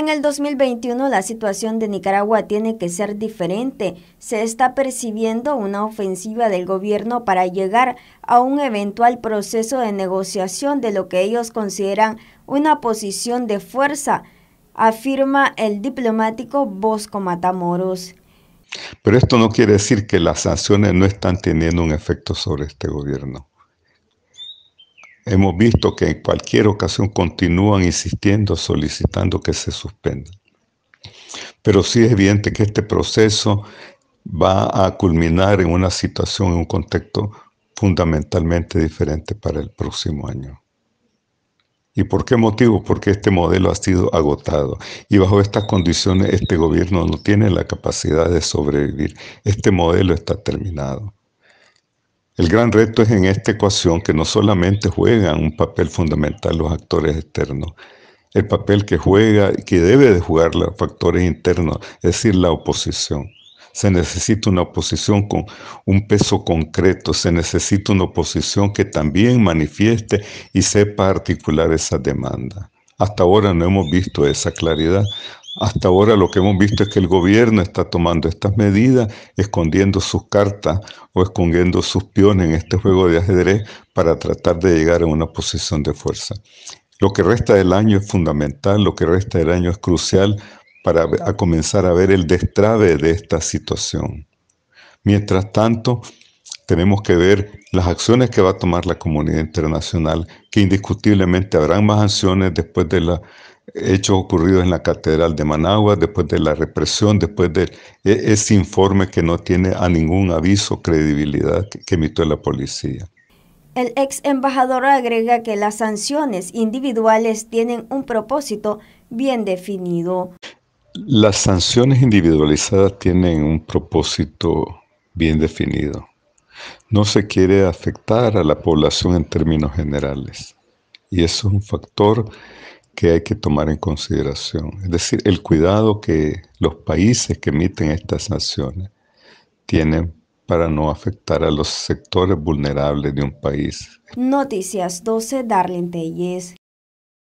En el 2021 la situación de Nicaragua tiene que ser diferente. Se está percibiendo una ofensiva del gobierno para llegar a un eventual proceso de negociación de lo que ellos consideran una posición de fuerza, afirma el diplomático Bosco Matamoros. Pero esto no quiere decir que las sanciones no están teniendo un efecto sobre este gobierno. Hemos visto que en cualquier ocasión continúan insistiendo, solicitando que se suspenda. Pero sí es evidente que este proceso va a culminar en una situación, en un contexto fundamentalmente diferente para el próximo año. ¿Y por qué motivo? Porque este modelo ha sido agotado y bajo estas condiciones este gobierno no tiene la capacidad de sobrevivir. Este modelo está terminado. El gran reto es en esta ecuación que no solamente juegan un papel fundamental los actores externos, el papel que juega, y que debe de jugar los factores internos, es decir, la oposición. Se necesita una oposición con un peso concreto, se necesita una oposición que también manifieste y sepa articular esa demanda. Hasta ahora no hemos visto esa claridad. Hasta ahora lo que hemos visto es que el gobierno está tomando estas medidas, escondiendo sus cartas o escondiendo sus peones en este juego de ajedrez para tratar de llegar a una posición de fuerza. Lo que resta del año es fundamental, lo que resta del año es crucial para comenzar a ver el destrave de esta situación. Mientras tanto, tenemos que ver las acciones que va a tomar la comunidad internacional, que indiscutiblemente habrán más acciones después de la hechos ocurridos en la Catedral de Managua, después de la represión, después de e-, ese informe que no tiene a ningún aviso credibilidad que, emitió la policía. El ex embajador agrega que las sanciones individuales tienen un propósito bien definido. Las sanciones individualizadas tienen un propósito bien definido. No se quiere afectar a la población en términos generales. Y eso es un factor que hay que tomar en consideración. Es decir, el cuidado que los países que emiten estas sanciones tienen para no afectar a los sectores vulnerables de un país. Noticias 12, Darlene Telles.